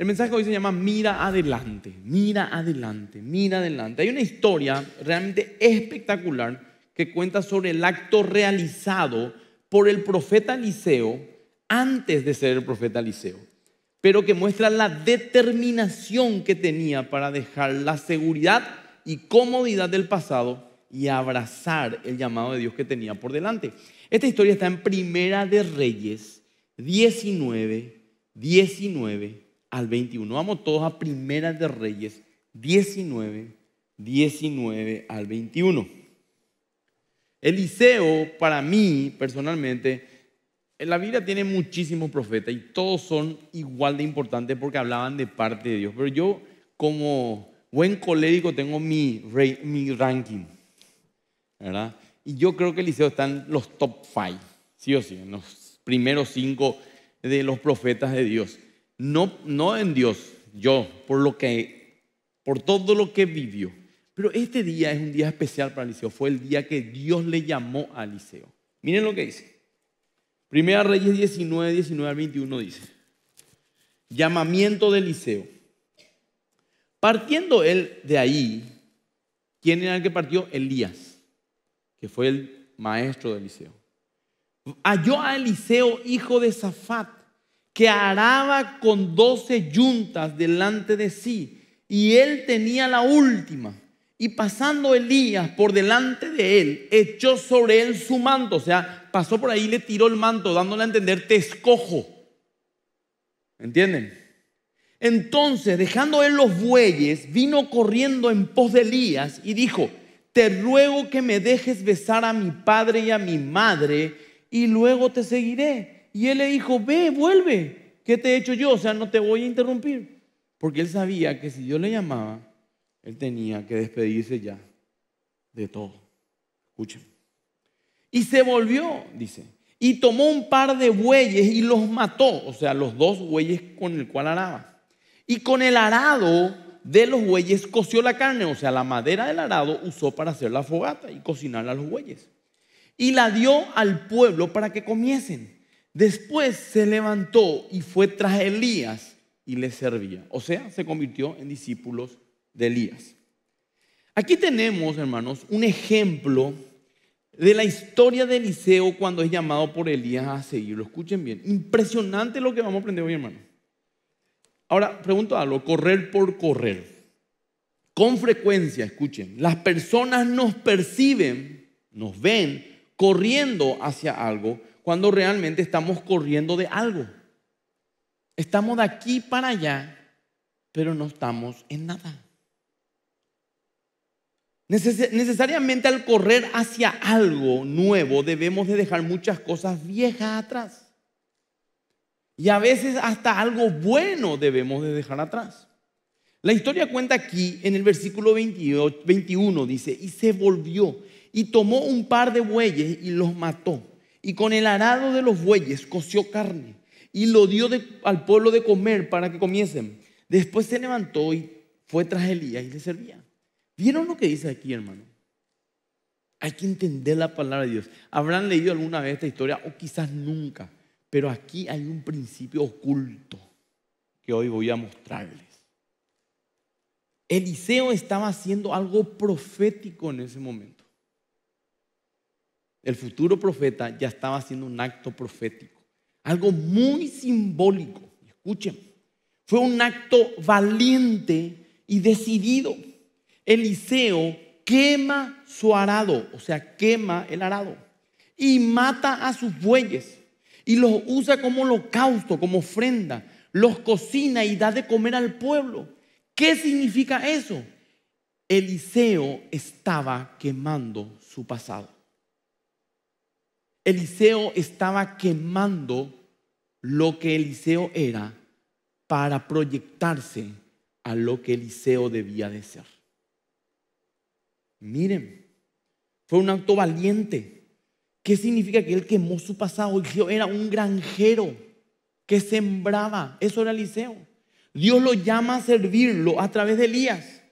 El mensaje hoy se llama Mira adelante, mira adelante, mira adelante. Hay una historia realmente espectacular que cuenta sobre el acto realizado por el profeta Eliseo antes de ser el profeta Eliseo, pero que muestra la determinación que tenía para dejar la seguridad y comodidad del pasado y abrazar el llamado de Dios que tenía por delante. Esta historia está en Primera de Reyes 19, 19 al 21. Vamos todos a Primera de Reyes 19, 19 al 21. Eliseo, para mí personalmente, en la Biblia tiene muchísimos profetas y todos son igual de importantes porque hablaban de parte de Dios. Pero yo, como buen colérico, tengo mi, ranking, ¿verdad? Y yo creo que Eliseo está en los top 5, sí o sí, en los primeros cinco de los profetas de Dios no, en Dios, yo, por lo que, por todo lo que vivió. Pero este día es un día especial para Eliseo. Fue el día que Dios le llamó a Eliseo. Miren lo que dice. Primera Reyes 19, 19 al 21 dice. Llamamiento de Eliseo. Partiendo él de ahí, ¿quién era el que partió? Elías, que fue el maestro de Eliseo. Halló a Eliseo, hijo de Safat que araba con doce yuntas delante de sí, y él tenía la última. Y pasando Elías por delante de él, echó sobre él su manto, o sea, pasó por ahí y le tiró el manto, dándole a entender, te escojo. ¿Entienden? Entonces, dejando él los bueyes, vino corriendo en pos de Elías y dijo, te ruego que me dejes besar a mi padre y a mi madre, y luego te seguiré y él le dijo, ve, vuelve, ¿qué te he hecho yo? O sea, no te voy a interrumpir. Porque él sabía que si yo le llamaba, él tenía que despedirse ya de todo. Escuchen. Y se volvió, dice, y tomó un par de bueyes y los mató, o sea, los dos bueyes con el cual araba. Y con el arado de los bueyes coció la carne, o sea, la madera del arado usó para hacer la fogata y cocinar a los bueyes. Y la dio al pueblo para que comiesen. Después se levantó y fue tras Elías y le servía. O sea, se convirtió en discípulos de Elías. Aquí tenemos, hermanos, un ejemplo de la historia de Eliseo cuando es llamado por Elías a seguirlo. Escuchen bien, impresionante lo que vamos a aprender hoy, hermano. Ahora, pregunto algo, correr por correr. Con frecuencia, escuchen, las personas nos perciben, nos ven corriendo hacia algo, cuando realmente estamos corriendo de algo. Estamos de aquí para allá, pero no estamos en nada. necesariamente al correr hacia algo nuevo debemos de dejar muchas cosas viejas atrás. Y a veces hasta algo bueno debemos de dejar atrás. La historia cuenta aquí en el versículo 21, dice, y se volvió y tomó un par de bueyes y los mató y con el arado de los bueyes coció carne y lo dio al pueblo de comer para que comiesen. Después se levantó y fue tras Elías y le servía. ¿Vieron lo que dice aquí, hermano? Hay que entender la palabra de Dios. Habrán leído alguna vez esta historia o quizás nunca, pero aquí hay un principio oculto que hoy voy a mostrarles. Eliseo estaba haciendo algo profético en ese momento el futuro profeta ya estaba haciendo un acto profético, algo muy simbólico. Escuchen, fue un acto valiente y decidido. Eliseo quema su arado, o sea, quema el arado y mata a sus bueyes y los usa como holocausto, como ofrenda, los cocina y da de comer al pueblo. ¿Qué significa eso? Eliseo estaba quemando su pasado. Eliseo estaba quemando lo que Eliseo era para proyectarse a lo que Eliseo debía de ser. Miren, fue un acto valiente. ¿Qué significa que él quemó su pasado? Eliseo era un granjero que sembraba. Eso era Eliseo. Dios lo llama a servirlo a través de Elías.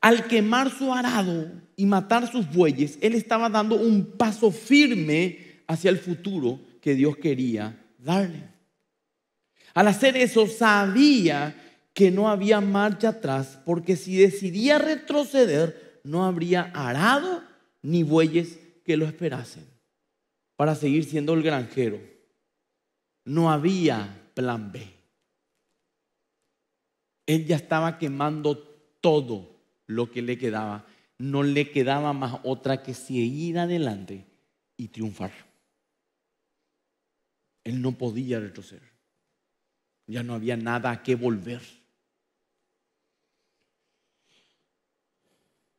Al quemar su arado y matar sus bueyes, él estaba dando un paso firme hacia el futuro que Dios quería darle. Al hacer eso sabía que no había marcha atrás, porque si decidía retroceder, no habría arado ni bueyes que lo esperasen para seguir siendo el granjero. No había plan B. Él ya estaba quemando todo lo que le quedaba. No le quedaba más otra que seguir adelante y triunfar. Él no podía retroceder. Ya no había nada a qué volver.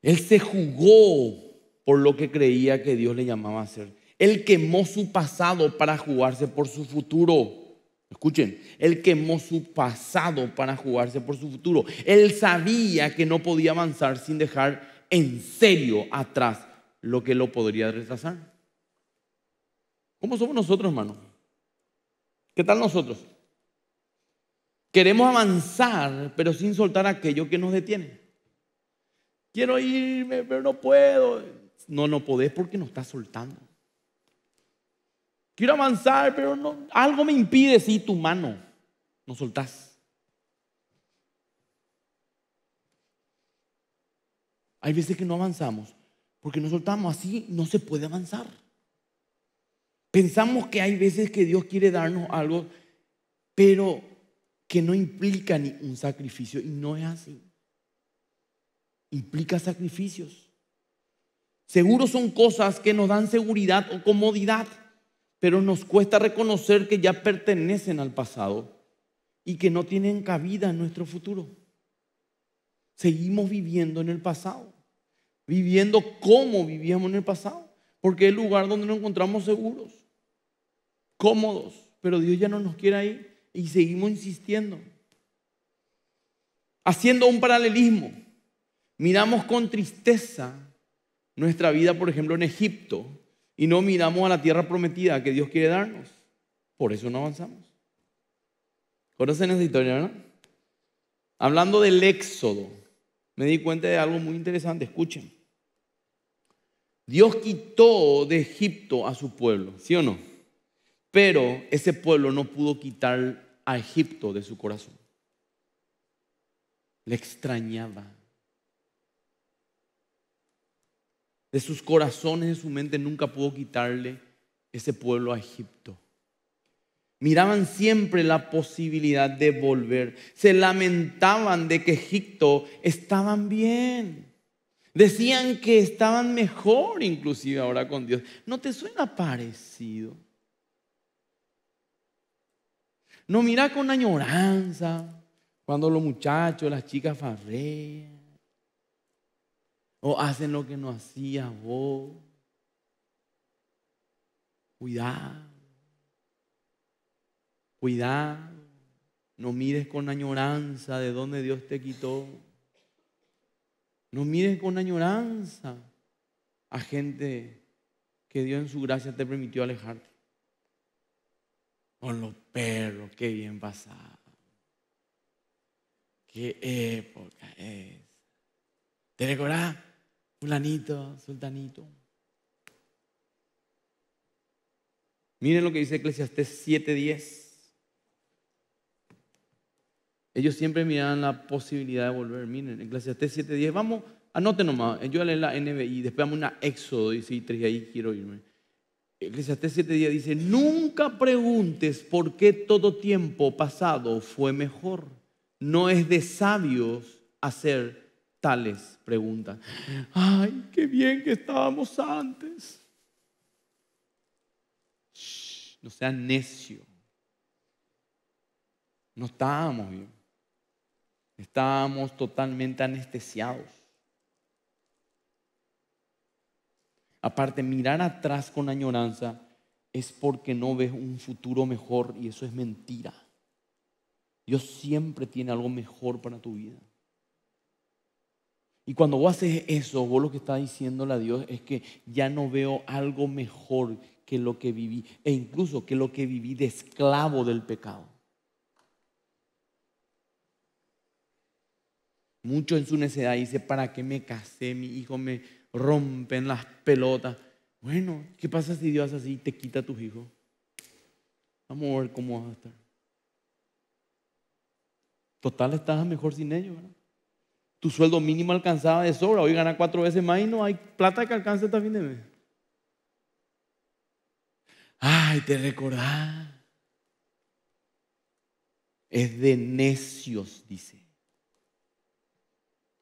Él se jugó por lo que creía que Dios le llamaba a ser. Él quemó su pasado para jugarse por su futuro. Escuchen, él quemó su pasado para jugarse por su futuro. Él sabía que no podía avanzar sin dejar en serio atrás lo que lo podría retrasar. ¿Cómo somos nosotros, hermano? ¿Qué tal nosotros? Queremos avanzar, pero sin soltar aquello que nos detiene. Quiero irme, pero no puedo. No, no podés porque no estás soltando. Quiero avanzar, pero no, algo me impide, si tu mano. No soltás. Hay veces que no avanzamos porque no soltamos. Así no se puede avanzar. Pensamos que hay veces que Dios quiere darnos algo, pero que no implica ni un sacrificio. Y no es así. Implica sacrificios. Seguros son cosas que nos dan seguridad o comodidad, pero nos cuesta reconocer que ya pertenecen al pasado y que no tienen cabida en nuestro futuro. Seguimos viviendo en el pasado, viviendo como vivíamos en el pasado, porque es el lugar donde nos encontramos seguros cómodos, pero Dios ya no nos quiere ahí y seguimos insistiendo. Haciendo un paralelismo, miramos con tristeza nuestra vida, por ejemplo, en Egipto, y no miramos a la tierra prometida que Dios quiere darnos. Por eso no avanzamos. ¿Conocen esta historia, Hablando del éxodo, me di cuenta de algo muy interesante. Escuchen. Dios quitó de Egipto a su pueblo, ¿sí o no? Pero ese pueblo no pudo quitar a Egipto de su corazón. Le extrañaba. De sus corazones, de su mente, nunca pudo quitarle ese pueblo a Egipto. Miraban siempre la posibilidad de volver. Se lamentaban de que Egipto estaban bien. Decían que estaban mejor inclusive ahora con Dios. ¿No te suena parecido? No mira con añoranza cuando los muchachos, las chicas farrean. O hacen lo que no hacías vos. Cuidado. Cuidado. No mires con añoranza de dónde Dios te quitó. No mires con añoranza a gente que Dios en su gracia te permitió alejarte con los perros, qué bien pasado, Qué época es. ¿Te recordás? Fulanito, sultanito. Miren lo que dice Eclesiastes 7:10. Ellos siempre miraban la posibilidad de volver. Miren, Eclesiastes 7:10. Vamos, anoten nomás. Yo leo la NBI, después vamos a una Éxodo y ahí quiero irme. Eclesiastés 7.10 dice, nunca preguntes por qué todo tiempo pasado fue mejor. No es de sabios hacer tales preguntas. Ay, qué bien que estábamos antes. no seas necio. No estábamos bien. Estábamos totalmente anestesiados. aparte mirar atrás con añoranza, es porque no ves un futuro mejor y eso es mentira. Dios siempre tiene algo mejor para tu vida. Y cuando vos haces eso, vos lo que está diciéndole a Dios es que ya no veo algo mejor que lo que viví, e incluso que lo que viví de esclavo del pecado. Mucho en su necedad dice, ¿para qué me casé? Mi hijo me, rompen las pelotas. Bueno, ¿qué pasa si Dios así te quita a tus hijos? Vamos a ver cómo vas a estar. Total, estás mejor sin ellos, Tu sueldo mínimo alcanzaba de sobra, hoy gana cuatro veces más y no hay plata que alcance hasta este fin de mes. Ay, te recordás. Es de necios, dice.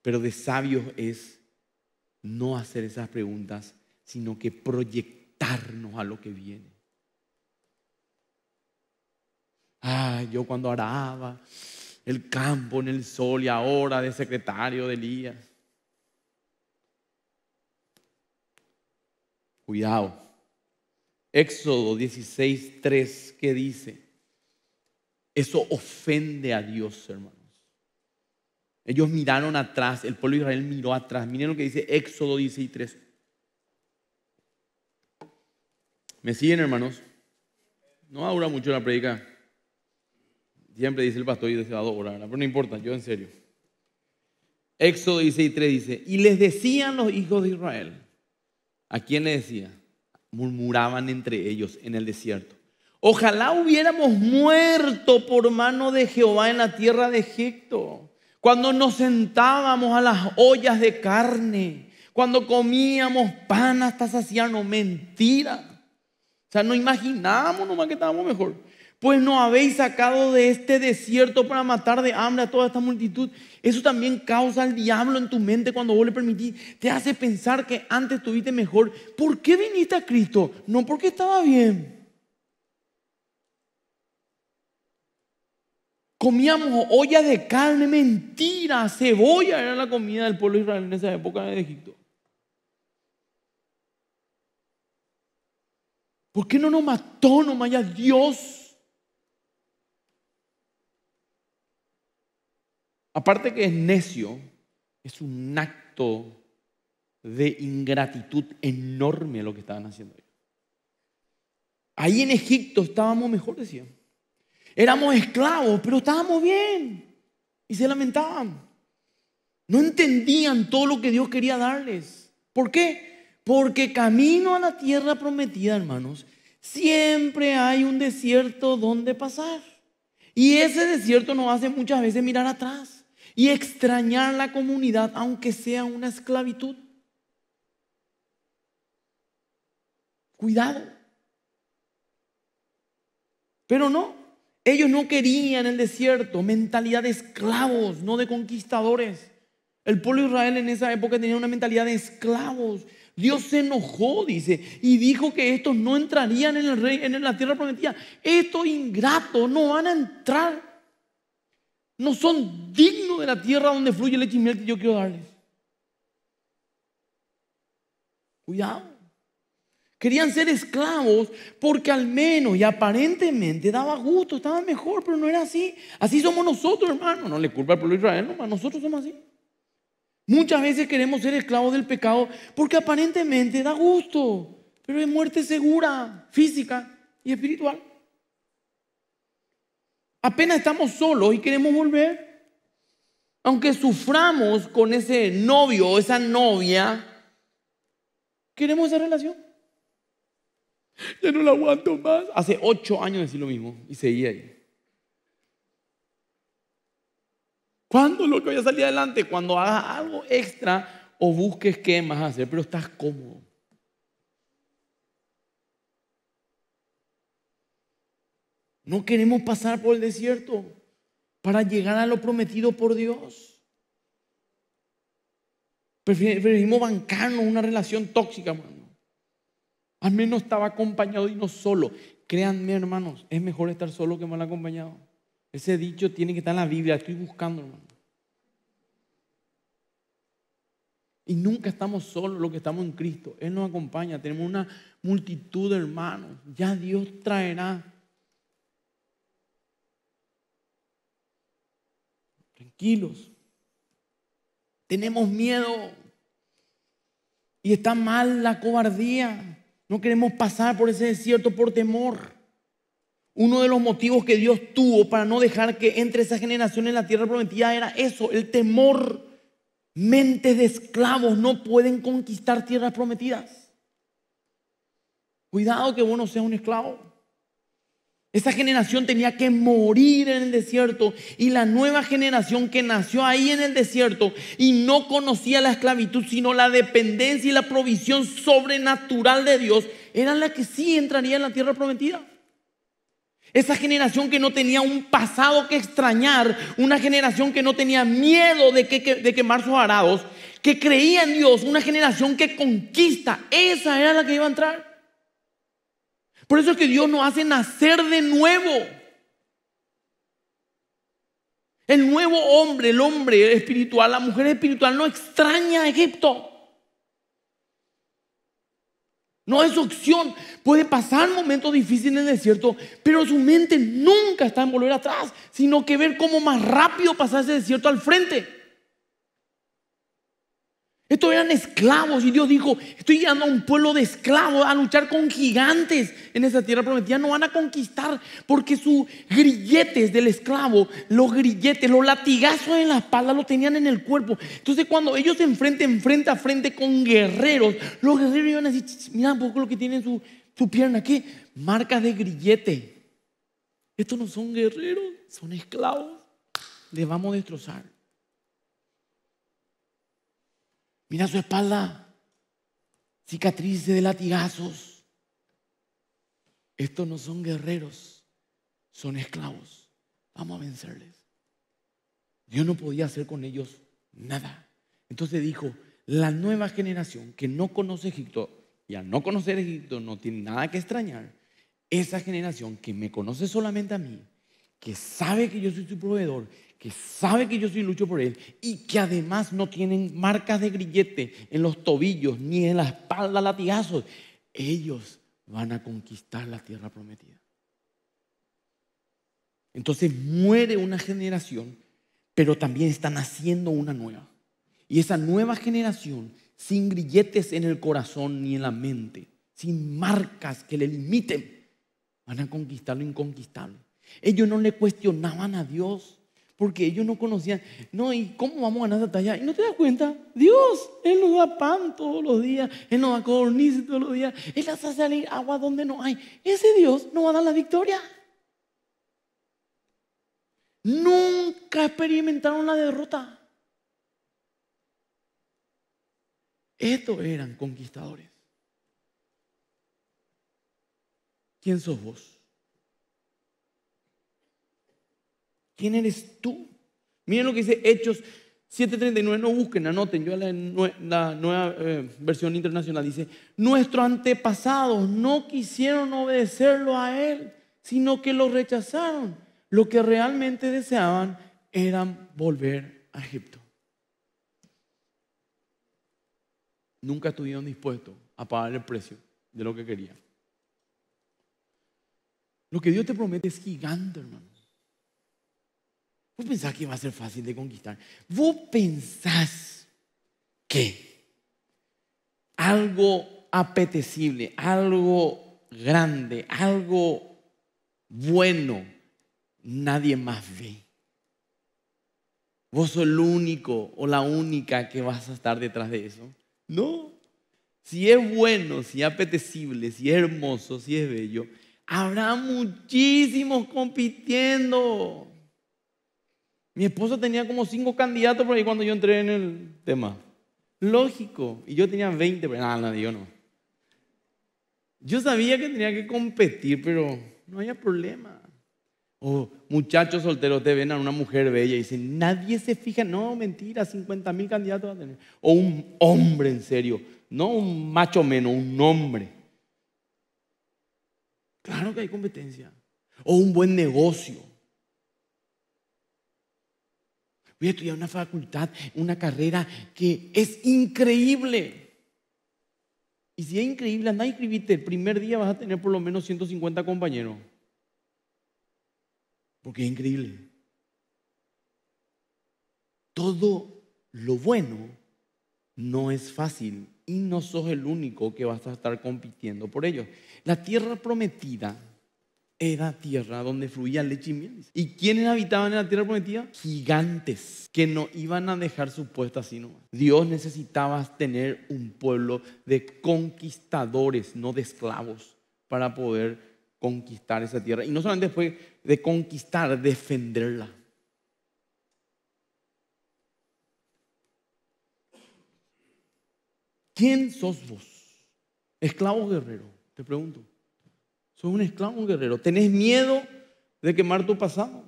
Pero de sabios es no hacer esas preguntas, sino que proyectarnos a lo que viene. Ah, yo cuando araba el campo en el sol y ahora de secretario de Elías. Cuidado. Éxodo 16, 3, que dice? Eso ofende a Dios, hermano. Ellos miraron atrás, el pueblo de Israel miró atrás. Miren lo que dice Éxodo 16:3. ¿Me siguen, hermanos? No dura mucho la predica. Siempre dice el pastor y dice va pero no importa, yo en serio. Éxodo 16:3 dice, y les decían los hijos de Israel, ¿a quién le decía? Murmuraban entre ellos en el desierto. Ojalá hubiéramos muerto por mano de Jehová en la tierra de Egipto cuando nos sentábamos a las ollas de carne, cuando comíamos pan hasta saciarnos, mentira. O sea, no imaginábamos nomás que estábamos mejor. Pues no habéis sacado de este desierto para matar de hambre a toda esta multitud. Eso también causa al diablo en tu mente cuando vos le permitís. Te hace pensar que antes estuviste mejor. ¿Por qué viniste a Cristo? No porque estaba bien. Comíamos olla de carne, mentira, cebolla era la comida del pueblo israelí en esa época de Egipto. ¿Por qué no nos mató nomás ya Dios? Aparte que es necio, es un acto de ingratitud enorme lo que estaban haciendo ellos. Ahí en Egipto estábamos mejor, decían. Éramos esclavos, pero estábamos bien. Y se lamentaban. No entendían todo lo que Dios quería darles. ¿Por qué? Porque camino a la tierra prometida, hermanos, siempre hay un desierto donde pasar. Y ese desierto nos hace muchas veces mirar atrás y extrañar la comunidad, aunque sea una esclavitud. Cuidado. Pero no, ellos no querían el desierto, mentalidad de esclavos, no de conquistadores. El pueblo de Israel en esa época tenía una mentalidad de esclavos. Dios se enojó, dice, y dijo que estos no entrarían en, en la tierra prometida. Estos ingratos no van a entrar. No son dignos de la tierra donde fluye el leche y miel que yo quiero darles. Cuidado. Querían ser esclavos porque al menos y aparentemente daba gusto, estaba mejor, pero no era así. Así somos nosotros, hermano. No le culpa al pueblo de Israel, no, nosotros somos así. Muchas veces queremos ser esclavos del pecado porque aparentemente da gusto, pero es muerte segura, física y espiritual. Apenas estamos solos y queremos volver. Aunque suframos con ese novio o esa novia, queremos esa relación. Ya no la aguanto más. Hace ocho años decía lo mismo y seguía ahí. ¿Cuándo lo que voy a salir adelante? Cuando hagas algo extra o busques qué más hacer, pero estás cómodo. No queremos pasar por el desierto para llegar a lo prometido por Dios. Preferimos bancarnos una relación tóxica, hermano. Al menos estaba acompañado y no solo. Créanme, hermanos, es mejor estar solo que mal acompañado. Ese dicho tiene que estar en la Biblia, estoy buscando, hermano. Y nunca estamos solos los que estamos en Cristo. Él nos acompaña, tenemos una multitud de hermanos. Ya Dios traerá. Tranquilos. Tenemos miedo. Y está mal la cobardía. No queremos pasar por ese desierto por temor. Uno de los motivos que Dios tuvo para no dejar que entre esa generación en la tierra prometida era eso, el temor. Mentes de esclavos no pueden conquistar tierras prometidas. Cuidado que uno sea seas un esclavo. Esa generación tenía que morir en el desierto y la nueva generación que nació ahí en el desierto y no conocía la esclavitud, sino la dependencia y la provisión sobrenatural de Dios, era la que sí entraría en la tierra prometida. Esa generación que no tenía un pasado que extrañar, una generación que no tenía miedo de, que, quemar sus arados, que creía en Dios, una generación que conquista, esa era la que iba a entrar. Por eso es que Dios nos hace nacer de nuevo. El nuevo hombre, el hombre espiritual, la mujer espiritual no extraña a Egipto. No es opción. Puede pasar momentos difíciles en el desierto, pero su mente nunca está en volver atrás, sino que ver cómo más rápido pasarse ese desierto al frente eran esclavos y Dios dijo, estoy llegando a un pueblo de esclavos a luchar con gigantes en esa tierra prometida. No van a conquistar porque sus grilletes del esclavo, los grilletes, los latigazos en la espalda lo tenían en el cuerpo. Entonces cuando ellos se enfrenten frente a frente con guerreros, los guerreros iban a decir, mira un poco lo que tiene en su, pierna, ¿qué? marca de grillete. Estos no son guerreros, son esclavos. Les vamos a destrozar. Mira su espalda, cicatrices de latigazos. Estos no son guerreros, son esclavos. Vamos a vencerles. Dios no podía hacer con ellos nada. Entonces dijo, la nueva generación que no conoce Egipto, y al no conocer Egipto no tiene nada que extrañar, esa generación que me conoce solamente a mí, que sabe que yo soy su proveedor, que sabe que yo soy lucho por él y que además no tienen marcas de grillete en los tobillos ni en la espalda latigazos, ellos van a conquistar la tierra prometida. Entonces muere una generación, pero también están haciendo una nueva. Y esa nueva generación, sin grilletes en el corazón ni en la mente, sin marcas que le limiten, van a conquistar lo inconquistable. Ellos no le cuestionaban a Dios porque ellos no conocían. No, ¿y cómo vamos a ganar hasta allá? Y no te das cuenta, Dios, Él nos da pan todos los días, Él nos da cornices todos los días, Él hace salir agua donde no hay. Ese Dios no va a dar la victoria. Nunca experimentaron la derrota. Estos eran conquistadores. ¿Quién sos vos? ¿Quién eres tú? Miren lo que dice Hechos 7:39, no busquen, anoten, yo la, la nueva eh, versión internacional dice, nuestros antepasados no quisieron obedecerlo a él, sino que lo rechazaron. Lo que realmente deseaban era volver a Egipto. Nunca estuvieron dispuestos a pagar el precio de lo que querían. Lo que Dios te promete es gigante, hermano. Vos pensás que va a ser fácil de conquistar. Vos pensás que algo apetecible, algo grande, algo bueno, nadie más ve. Vos sos el único o la única que vas a estar detrás de eso. No. Si es bueno, si es apetecible, si es hermoso, si es bello, habrá muchísimos compitiendo. Mi esposa tenía como cinco candidatos por ahí cuando yo entré en el tema. Lógico. Y yo tenía 20, pero ah, nadie. yo no. Yo sabía que tenía que competir, pero no había problema. O muchachos solteros te ven a una mujer bella y dicen, nadie se fija, no, mentira, 50 mil candidatos va a tener. O un hombre en serio, no un macho menos, un hombre. Claro que hay competencia. O un buen negocio. Voy a estudiar una facultad, una carrera que es increíble. Y si es increíble, anda y El primer día vas a tener por lo menos 150 compañeros. Porque es increíble. Todo lo bueno no es fácil y no sos el único que vas a estar compitiendo por ello. La tierra prometida era tierra donde fluía leche y miel. ¿Y quiénes habitaban en la tierra prometida? Gigantes que no iban a dejar su puesta así nomás. Dios necesitaba tener un pueblo de conquistadores, no de esclavos, para poder conquistar esa tierra. Y no solamente fue de conquistar, defenderla. ¿Quién sos vos? Esclavo guerrero, te pregunto soy un esclavo guerrero. Tenés miedo de quemar tu pasado.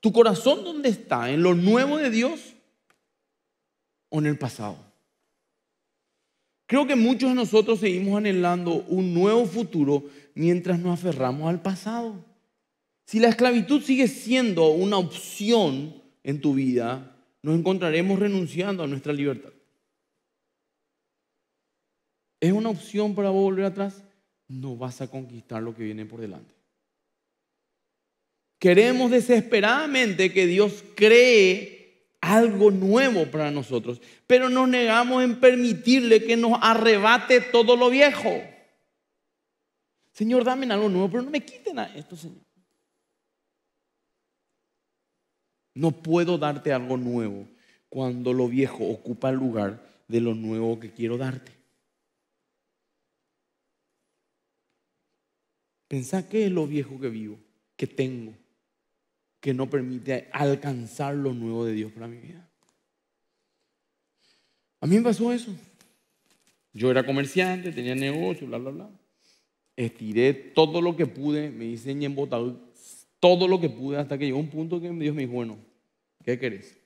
¿Tu corazón dónde está? ¿En lo nuevo de Dios o en el pasado? Creo que muchos de nosotros seguimos anhelando un nuevo futuro mientras nos aferramos al pasado. Si la esclavitud sigue siendo una opción en tu vida, nos encontraremos renunciando a nuestra libertad. ¿Es una opción para volver atrás? no vas a conquistar lo que viene por delante. Queremos desesperadamente que Dios cree algo nuevo para nosotros, pero nos negamos en permitirle que nos arrebate todo lo viejo. Señor, dame algo nuevo, pero no me quiten a esto, Señor. No puedo darte algo nuevo cuando lo viejo ocupa el lugar de lo nuevo que quiero darte. Pensá qué es lo viejo que vivo, que tengo, que no permite alcanzar lo nuevo de Dios para mi vida. A mí me pasó eso. Yo era comerciante, tenía negocio, bla, bla, bla. Estiré todo lo que pude, me hice en todo lo que pude hasta que llegó un punto que Dios me dijo, bueno, ¿qué querés?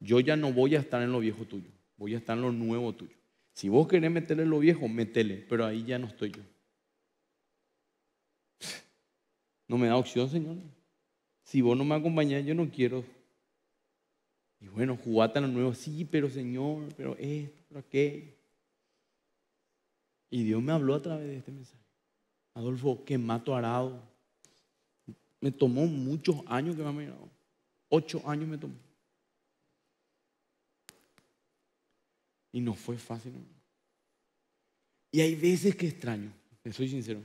Yo ya no voy a estar en lo viejo tuyo, voy a estar en lo nuevo tuyo. Si vos querés meterle lo viejo, metele, pero ahí ya no estoy yo. No me da opción, Señor. Si vos no me acompañás, yo no quiero. Y bueno, jugate a lo nuevo. Sí, pero Señor, pero esto, pero aquello. Y Dios me habló a través de este mensaje. Adolfo, que mato arado. Me tomó muchos años que me ha mirado. Ocho años me tomó. Y no fue fácil. Y hay veces que extraño, te soy sincero.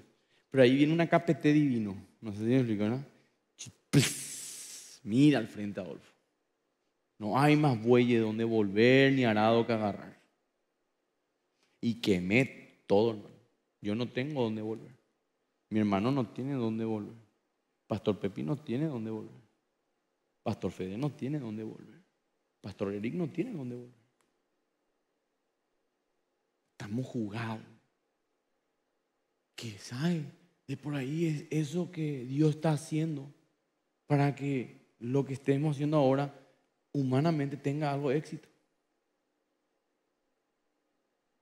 Pero ahí viene una capete divino no sé si me explico, ¿no? Pues, mira al frente, Adolfo. No hay más bueyes donde volver ni arado que agarrar. Y quemé todo, hermano. Yo no tengo donde volver. Mi hermano no tiene donde volver. Pastor Pepino no tiene donde volver. Pastor Fede no tiene donde volver. Pastor Eric no tiene donde volver. Estamos jugados. ¿Qué sabe? de por ahí es eso que Dios está haciendo para que lo que estemos haciendo ahora humanamente tenga algo de éxito.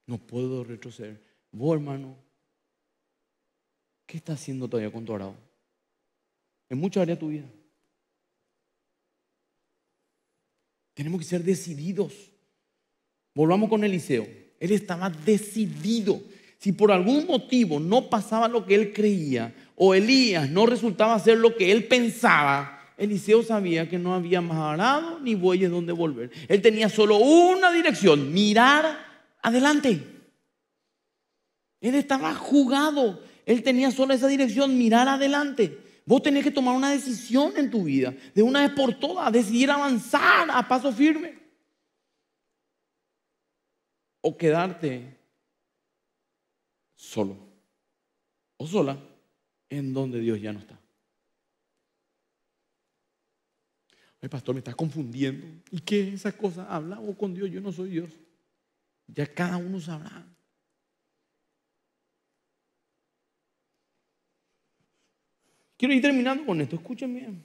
No puedo retroceder. Vos, hermano, ¿qué estás haciendo todavía con tu arado? En muchas áreas de tu vida. Tenemos que ser decididos. Volvamos con Eliseo. Él estaba decidido si por algún motivo no pasaba lo que él creía o Elías no resultaba ser lo que él pensaba, Eliseo sabía que no había más arado ni bueyes donde volver. Él tenía solo una dirección, mirar adelante. Él estaba jugado. Él tenía solo esa dirección, mirar adelante. Vos tenés que tomar una decisión en tu vida, de una vez por todas, decidir avanzar a paso firme. O quedarte solo o sola en donde Dios ya no está. Ay, pastor, me está confundiendo. ¿Y qué es esa cosa? Habla oh, con Dios, yo no soy Dios. Ya cada uno sabrá. Quiero ir terminando con esto, escúchenme bien.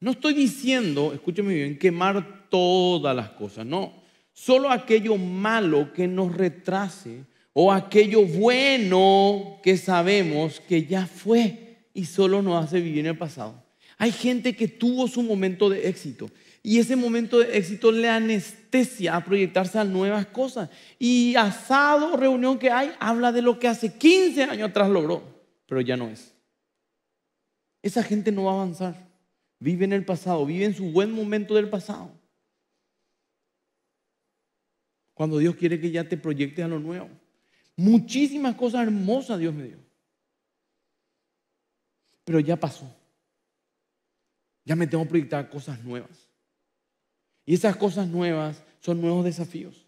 No estoy diciendo, escúchenme bien, quemar todas las cosas, no. Solo aquello malo que nos retrase o aquello bueno que sabemos que ya fue y solo nos hace vivir en el pasado. Hay gente que tuvo su momento de éxito y ese momento de éxito le anestesia a proyectarse a nuevas cosas. Y asado, reunión que hay, habla de lo que hace 15 años atrás logró, pero ya no es. Esa gente no va a avanzar. Vive en el pasado, vive en su buen momento del pasado. Cuando Dios quiere que ya te proyectes a lo nuevo. Muchísimas cosas hermosas Dios me dio. Pero ya pasó. Ya me tengo que proyectar cosas nuevas. Y esas cosas nuevas son nuevos desafíos.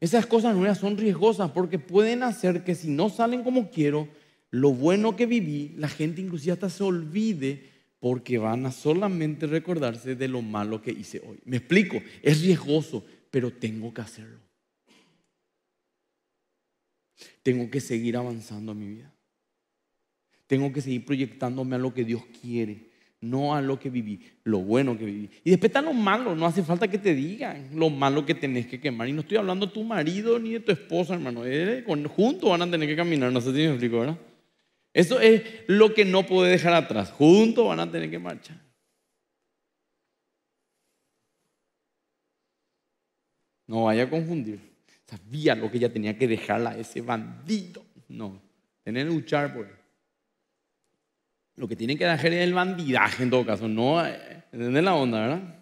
Esas cosas nuevas son riesgosas porque pueden hacer que si no salen como quiero, lo bueno que viví, la gente inclusive hasta se olvide porque van a solamente recordarse de lo malo que hice hoy. Me explico, es riesgoso, pero tengo que hacerlo tengo que seguir avanzando en mi vida. Tengo que seguir proyectándome a lo que Dios quiere, no a lo que viví, lo bueno que viví. Y después lo malo, no hace falta que te digan lo malo que tenés que quemar. Y no estoy hablando de tu marido ni de tu esposa, hermano. Juntos van a tener que caminar, no sé si me explico, ¿verdad? Eso es lo que no puedo dejar atrás. Juntos van a tener que marchar. No vaya a confundir. Sabía lo que ella tenía que dejarla a ese bandido. No, tener que luchar por pues. él. Lo que tienen que dejar es el bandidaje en todo caso, no eh, entender la onda, ¿verdad?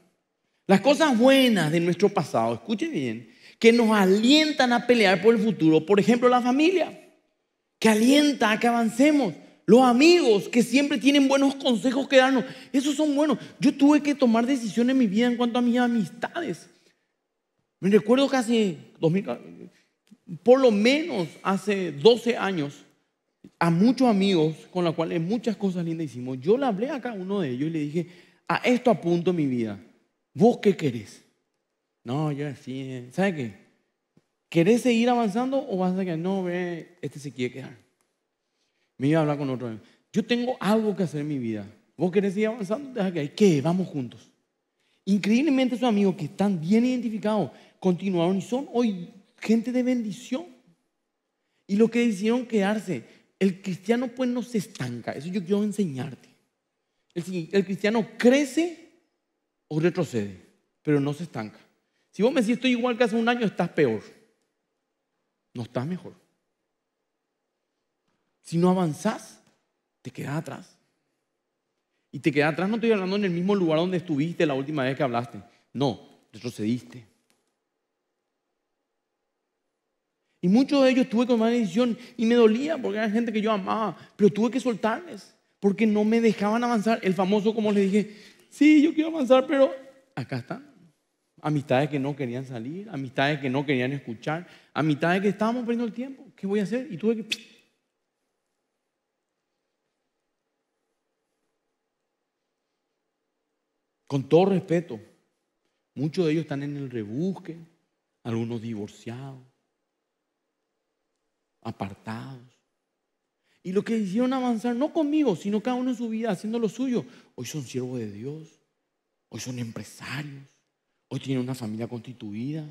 Las cosas buenas de nuestro pasado, escuchen bien, que nos alientan a pelear por el futuro, por ejemplo, la familia, que alienta a que avancemos. Los amigos que siempre tienen buenos consejos que darnos, esos son buenos. Yo tuve que tomar decisiones en mi vida en cuanto a mis amistades. Me recuerdo casi, por lo menos hace 12 años, a muchos amigos con los cuales muchas cosas lindas hicimos, yo le hablé a cada uno de ellos y le dije, a esto apunto mi vida. ¿Vos qué querés? No, yo sí, eh, ¿sabes qué? ¿Querés seguir avanzando o vas a que No, ve, este se quiere quedar. Me iba a hablar con otro. Yo tengo algo que hacer en mi vida. ¿Vos querés seguir avanzando? Deja que ¿Qué? Vamos juntos. Increíblemente esos amigos que están bien identificados continuaron y son hoy gente de bendición. Y lo que decidieron quedarse, el cristiano pues no se estanca, eso yo quiero enseñarte. El, cristiano crece o retrocede, pero no se estanca. Si vos me decís estoy igual que hace un año, estás peor. No estás mejor. Si no avanzás, te quedas atrás. Y te quedas atrás, no estoy hablando en el mismo lugar donde estuviste la última vez que hablaste. No, retrocediste. Y muchos de ellos tuve que tomar decisión y me dolía porque eran gente que yo amaba, pero tuve que soltarles porque no me dejaban avanzar. El famoso, como les dije, sí, yo quiero avanzar, pero acá están. Amistades que no querían salir, amistades que no querían escuchar, amistades que estábamos perdiendo el tiempo. ¿Qué voy a hacer? Y tuve que... Con todo respeto, muchos de ellos están en el rebusque, algunos divorciados, apartados. Y lo que hicieron avanzar, no conmigo, sino cada uno en su vida, haciendo lo suyo, hoy son siervos de Dios, hoy son empresarios, hoy tienen una familia constituida,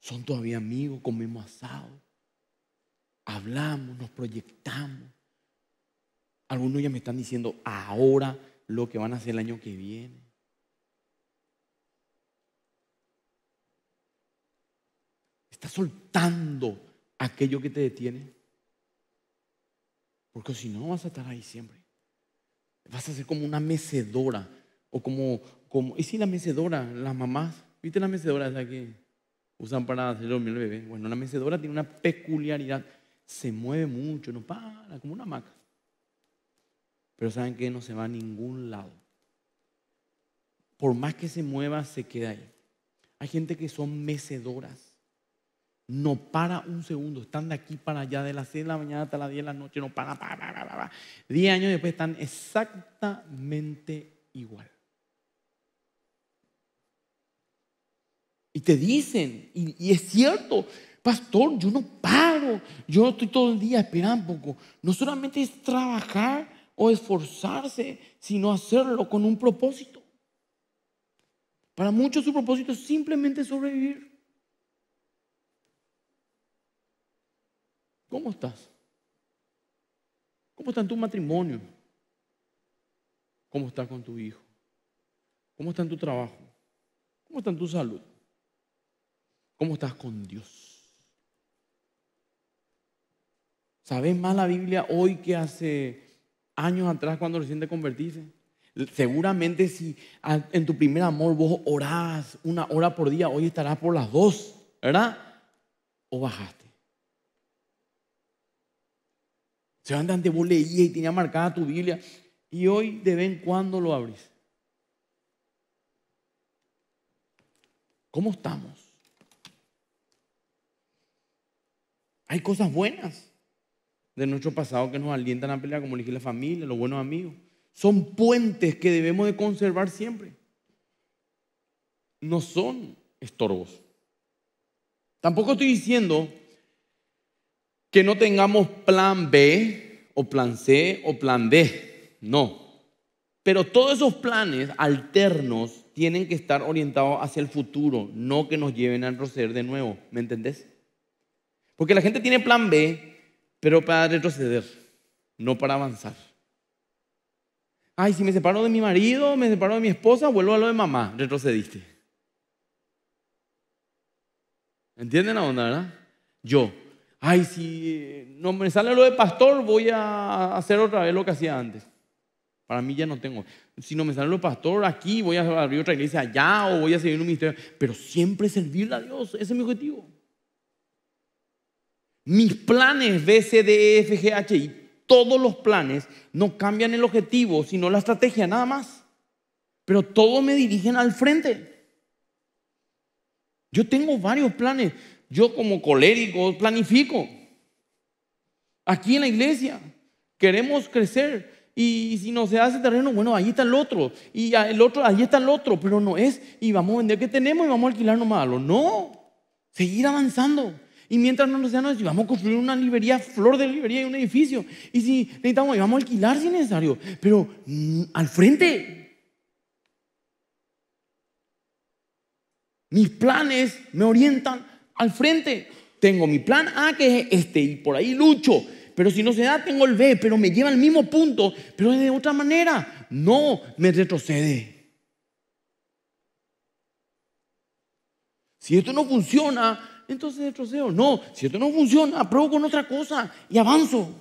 son todavía amigos, comemos asado, hablamos, nos proyectamos. Algunos ya me están diciendo ahora lo que van a hacer el año que viene. Estás soltando aquello que te detiene. Porque si no, vas a estar ahí siempre. Vas a ser como una mecedora. O como, como y si la mecedora, las mamás, ¿viste la mecedora esa que usan para hacer dormir al bebé? Bueno, la mecedora tiene una peculiaridad. Se mueve mucho, no para, como una hamaca. Pero saben que no se va a ningún lado. Por más que se mueva, se queda ahí. Hay gente que son mecedoras no para un segundo, están de aquí para allá, de las 6 de la mañana hasta las 10 de la noche, no para, para, para, para. 10 años después están exactamente igual. Y te dicen, y, y, es cierto, pastor, yo no paro, yo estoy todo el día esperando un poco. No solamente es trabajar o esforzarse, sino hacerlo con un propósito. Para muchos su propósito es simplemente sobrevivir. ¿Cómo estás? ¿Cómo está en tu matrimonio? ¿Cómo está con tu hijo? ¿Cómo está en tu trabajo? ¿Cómo está en tu salud? ¿Cómo estás con Dios? ¿Sabes más la Biblia hoy que hace años atrás cuando recién te convertiste? Seguramente si en tu primer amor vos orás una hora por día, hoy estarás por las dos, ¿verdad? ¿O bajaste? Se van de vos leías y tenía marcada tu Biblia y hoy de vez en cuando lo abrís. ¿Cómo estamos? Hay cosas buenas de nuestro pasado que nos alientan a pelear, como elegir la familia, los buenos amigos. Son puentes que debemos de conservar siempre. No son estorbos. Tampoco estoy diciendo que no tengamos plan B o plan C o plan D, no. Pero todos esos planes alternos tienen que estar orientados hacia el futuro, no que nos lleven a retroceder de nuevo, ¿me entendés? Porque la gente tiene plan B, pero para retroceder, no para avanzar. Ay, si me separo de mi marido, me separo de mi esposa, vuelvo a lo de mamá, retrocediste. ¿Entienden la onda, verdad? Yo, ay, si no me sale lo de pastor, voy a hacer otra vez lo que hacía antes. Para mí ya no tengo. Si no me sale lo de pastor aquí, voy a abrir otra iglesia allá o voy a seguir un ministerio. Pero siempre servirle a Dios, ese es mi objetivo. Mis planes B, C, D, E, F, G, H, y todos los planes no cambian el objetivo, sino la estrategia, nada más. Pero todos me dirigen al frente. Yo tengo varios planes. Yo como colérico planifico. Aquí en la iglesia queremos crecer. Y si no se hace terreno, bueno, ahí está el otro. Y el otro, ahí está el otro. Pero no es, y vamos a vender que tenemos y vamos a alquilar nomás malo. No, seguir avanzando. Y mientras no nos sean, vamos a construir una librería, flor de librería y un edificio. Y si necesitamos, y vamos a alquilar si es necesario. Pero mm, al frente. Mis planes me orientan al frente. Tengo mi plan A, que es este, y por ahí lucho. Pero si no se da, tengo el B, pero me lleva al mismo punto, pero de otra manera. No, me retrocede. Si esto no funciona, entonces retrocedo. No, si esto no funciona, pruebo con otra cosa y avanzo.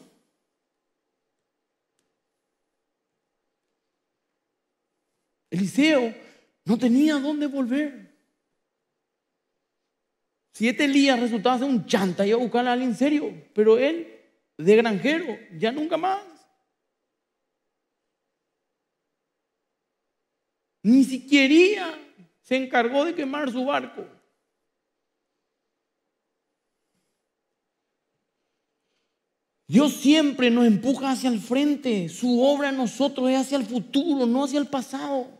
Eliseo no tenía dónde volver. Siete días resultaba ser un chanta, y a buscar a alguien serio, pero él, de granjero, ya nunca más. Ni siquiera se encargó de quemar su barco. Dios siempre nos empuja hacia el frente. Su obra a nosotros es hacia el futuro, no hacia el pasado.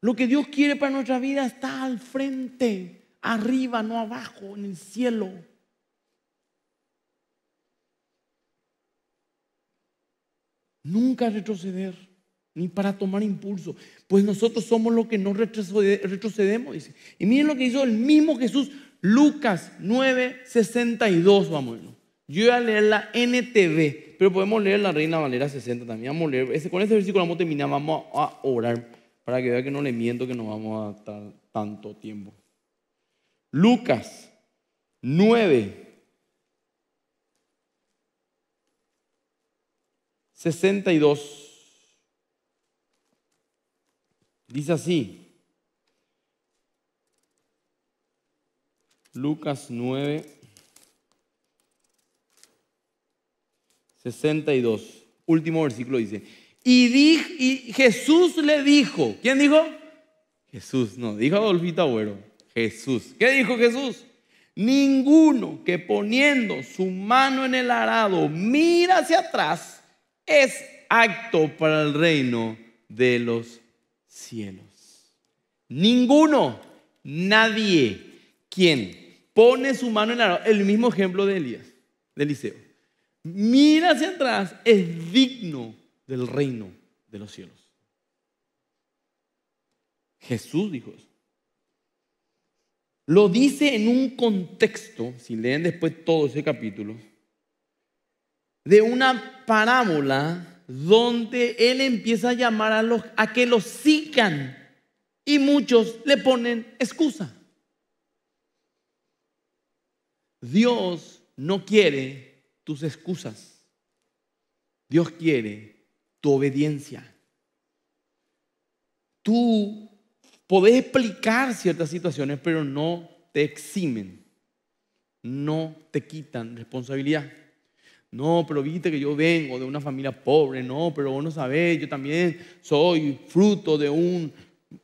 Lo que Dios quiere para nuestra vida está al frente arriba, no abajo, en el cielo. Nunca retroceder, ni para tomar impulso, pues nosotros somos los que no retrocedemos. Dice. Y miren lo que hizo el mismo Jesús, Lucas 9, 62, vamos. Yo voy a leer la NTV, pero podemos leer la Reina Valera 60 también. Vamos a leer, con este versículo vamos a terminar, vamos a orar para que vea que no le miento que nos vamos a estar tanto tiempo. Lucas 9, 62. Dice así, Lucas 9, 62. Último versículo dice, y, y Jesús le dijo, ¿quién dijo? Jesús, no, dijo Adolfito Agüero. Jesús. ¿Qué dijo Jesús? Ninguno que poniendo su mano en el arado mira hacia atrás es acto para el reino de los cielos. Ninguno, nadie, quien pone su mano en el arado, el mismo ejemplo de Elías, de Eliseo, mira hacia atrás es digno del reino de los cielos. Jesús dijo eso lo dice en un contexto, si leen después todo ese capítulo, de una parábola donde él empieza a llamar a, los, a que los sigan y muchos le ponen excusa. Dios no quiere tus excusas. Dios quiere tu obediencia. Tú podés explicar ciertas situaciones, pero no te eximen, no te quitan responsabilidad. No, pero viste que yo vengo de una familia pobre, no, pero vos no sabés, yo también soy fruto de un,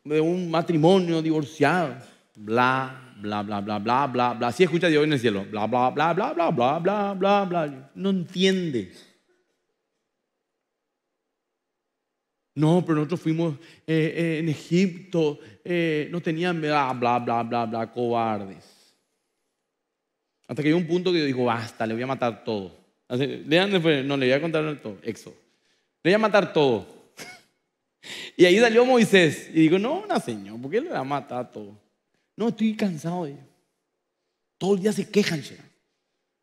de un matrimonio divorciado. Bla, bla, bla, bla, bla, bla, bla. Así escucha Dios en el cielo. Bla, bla, bla, bla, bla, bla, bla, bla, bla. No entiendes. No, pero nosotros fuimos eh, eh, en Egipto, eh, no tenían bla, bla, bla, bla, bla, cobardes. Hasta que llegó un punto que yo digo, basta, le voy a matar todo. no, le voy a contar todo, exo. Le voy a matar todo. y ahí salió Moisés y digo, no, no, señor, ¿por qué le va a matar todo? No, estoy cansado de Todo el día se quejan,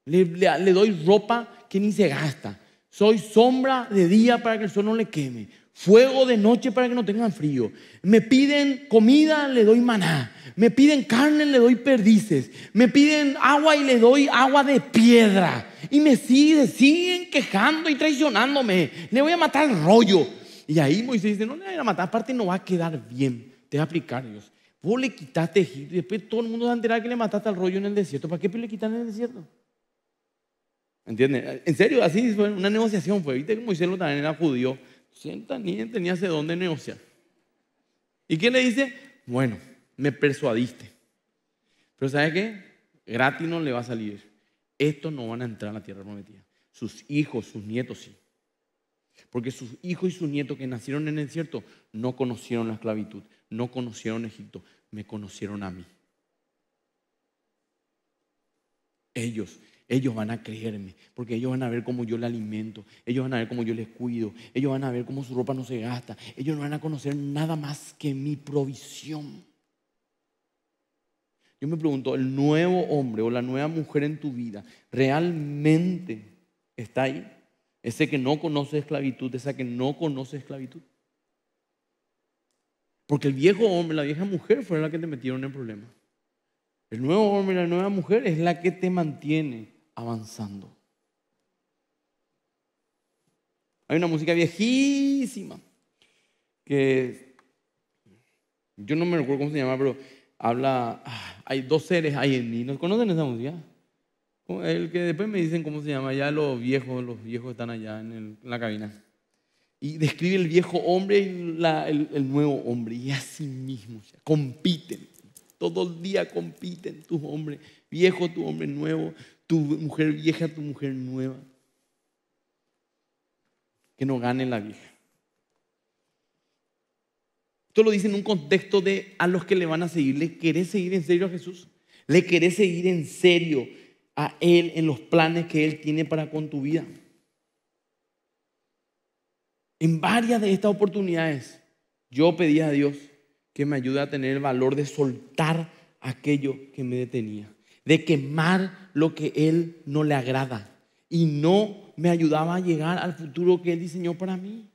le doy ropa que ni se gasta. Soy sombra de día para que el sol no le queme Fuego de noche para que no tengan frío. Me piden comida, le doy maná. Me piden carne, le doy perdices. Me piden agua y le doy agua de piedra. Y me siguen, siguen quejando y traicionándome. Le voy a matar el rollo. Y ahí Moisés dice, no le voy a matar, aparte no va a quedar bien. Te va a aplicar Dios. Vos le quitaste y después todo el mundo se a que le mataste al rollo en el desierto. ¿Para qué le quitan en el desierto? ¿Entiendes? En serio, así fue una negociación. Fue. Viste que Moisés lo también era judío sienta niente ni hace dónde negociar. ¿Y qué le dice? Bueno, me persuadiste. Pero ¿sabe qué? Gratis no le va a salir. Estos no van a entrar a la tierra prometida. Sus hijos, sus nietos sí. Porque sus hijos y sus nietos que nacieron en el desierto no conocieron la esclavitud, no conocieron Egipto, me conocieron a mí. Ellos ellos van a creerme, porque ellos van a ver cómo yo le alimento, ellos van a ver cómo yo les cuido, ellos van a ver cómo su ropa no se gasta, ellos no van a conocer nada más que mi provisión. Yo me pregunto, ¿el nuevo hombre o la nueva mujer en tu vida realmente está ahí? Ese que no conoce esclavitud, esa que no conoce esclavitud. Porque el viejo hombre, la vieja mujer fue la que te metieron en problemas. El nuevo hombre, la nueva mujer es la que te mantiene avanzando. Hay una música viejísima que yo no me recuerdo cómo se llama, pero habla, ah, hay dos seres ahí en mí. ¿Nos conocen esa música? El que después me dicen cómo se llama, ya los viejos, los viejos están allá en, la cabina. Y describe el viejo hombre y el, nuevo hombre. Y así mismo, compiten. Todo el día compiten tus hombres, viejo tu hombre nuevo, tu mujer vieja, tu mujer nueva. Que no gane la vieja. Esto lo dice en un contexto de a los que le van a seguir. ¿Le querés seguir en serio a Jesús? ¿Le querés seguir en serio a Él en los planes que Él tiene para con tu vida? En varias de estas oportunidades, yo pedí a Dios que me ayude a tener el valor de soltar aquello que me detenía de quemar lo que Él no le agrada y no me ayudaba a llegar al futuro que Él diseñó para mí.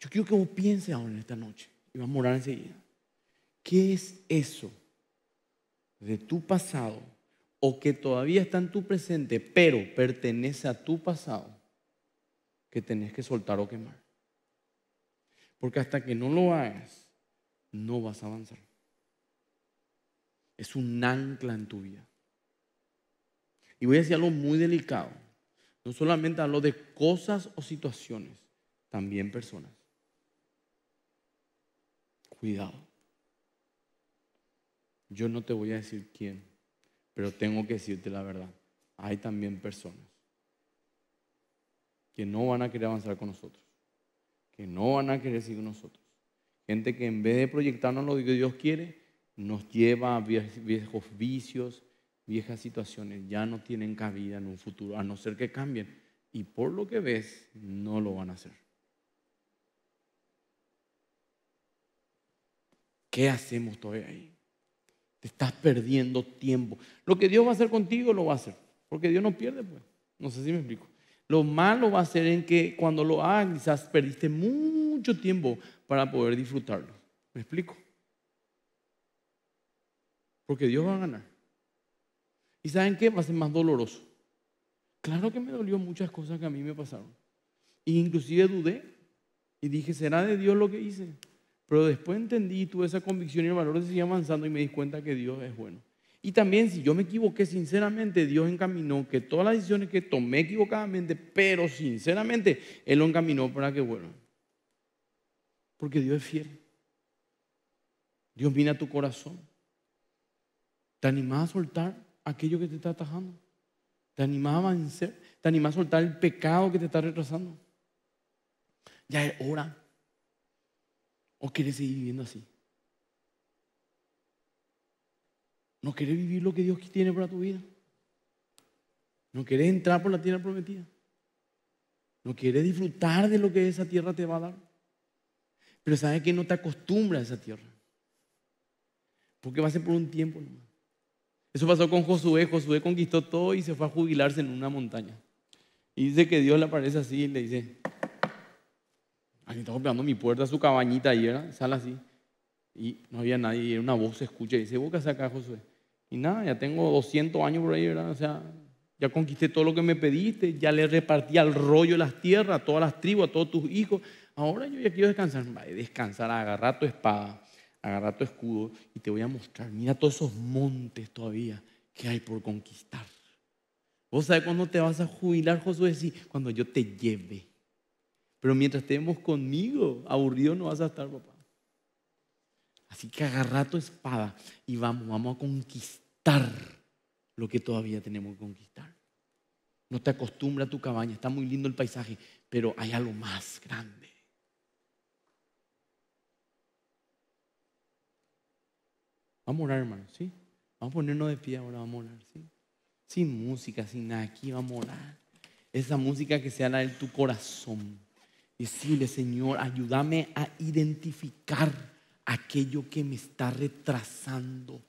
Yo quiero que vos pienses ahora en esta noche y vamos a orar enseguida. ¿Qué es eso de tu pasado o que todavía está en tu presente, pero pertenece a tu pasado, que tenés que soltar o quemar? Porque hasta que no lo hagas, no vas a avanzar es un ancla en tu vida. Y voy a decir algo muy delicado. No solamente hablo de cosas o situaciones, también personas. Cuidado. Yo no te voy a decir quién, pero tengo que decirte la verdad. Hay también personas que no van a querer avanzar con nosotros, que no van a querer seguir con nosotros. Gente que en vez de proyectarnos lo que Dios quiere, nos lleva a viejos vicios, viejas situaciones, ya no tienen cabida en un futuro, a no ser que cambien. Y por lo que ves, no lo van a hacer. ¿Qué hacemos todavía ahí? Te estás perdiendo tiempo. Lo que Dios va a hacer contigo lo va a hacer. Porque Dios no pierde, pues. No sé si me explico. Lo malo va a ser en que cuando lo hagas, quizás perdiste mucho tiempo para poder disfrutarlo. ¿Me explico? Porque Dios va a ganar. ¿Y saben qué? Va a ser más doloroso. Claro que me dolió muchas cosas que a mí me pasaron. Y e inclusive dudé y dije, ¿será de Dios lo que hice? Pero después entendí, tuve esa convicción y el valor de seguir avanzando y me di cuenta que Dios es bueno. Y también si yo me equivoqué sinceramente, Dios encaminó que todas las decisiones que tomé equivocadamente, pero sinceramente, Él lo encaminó para que vuelvan. Porque Dios es fiel. Dios a tu corazón. ¿Te animás a soltar aquello que te está atajando? ¿Te animás a vencer? ¿Te animás a soltar el pecado que te está retrasando? Ya es hora. ¿O quieres seguir viviendo así? ¿No quieres vivir lo que Dios tiene para tu vida? ¿No quieres entrar por la tierra prometida? ¿No quieres disfrutar de lo que esa tierra te va a dar? Pero sabes que no te acostumbras a esa tierra. Porque va a ser por un tiempo nomás. Eso pasó con Josué. Josué conquistó todo y se fue a jubilarse en una montaña. Y dice que Dios le aparece así y le dice, alguien está golpeando mi puerta, su cabañita ahí, era, sale así. Y no había nadie, y una voz se escucha y dice, ¿vos qué acá, Josué? Y nada, ya tengo 200 años por ahí, ¿verdad? O sea, ya conquisté todo lo que me pediste, ya le repartí al rollo las tierras, a todas las tribus, a todos tus hijos. Ahora yo ya quiero descansar. Descansar, agarrar tu espada agarra tu escudo y te voy a mostrar, mira todos esos montes todavía que hay por conquistar. Vos sabés cuándo te vas a jubilar, Josué, sí, cuando yo te lleve. Pero mientras estemos conmigo, aburrido no vas a estar, papá. Así que agarra tu espada y vamos, vamos a conquistar lo que todavía tenemos que conquistar. No te acostumbra a tu cabaña, está muy lindo el paisaje, pero hay algo más grande. Vamos a orar, hermano, ¿sí? Vamos a ponernos de pie ahora, vamos a orar, ¿sí? Sin música, sin nada, aquí vamos a morar. Esa música que sea la de tu corazón. Decirle, Señor, ayúdame a identificar aquello que me está retrasando.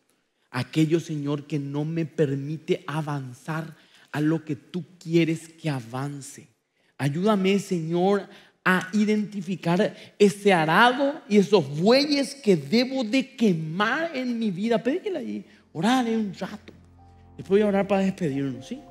Aquello, Señor, que no me permite avanzar a lo que tú quieres que avance. Ayúdame, Señor, a identificar ese arado y esos bueyes que debo de quemar en mi vida. que ahí, orar un rato. Después voy a orar para despedirnos, ¿sí?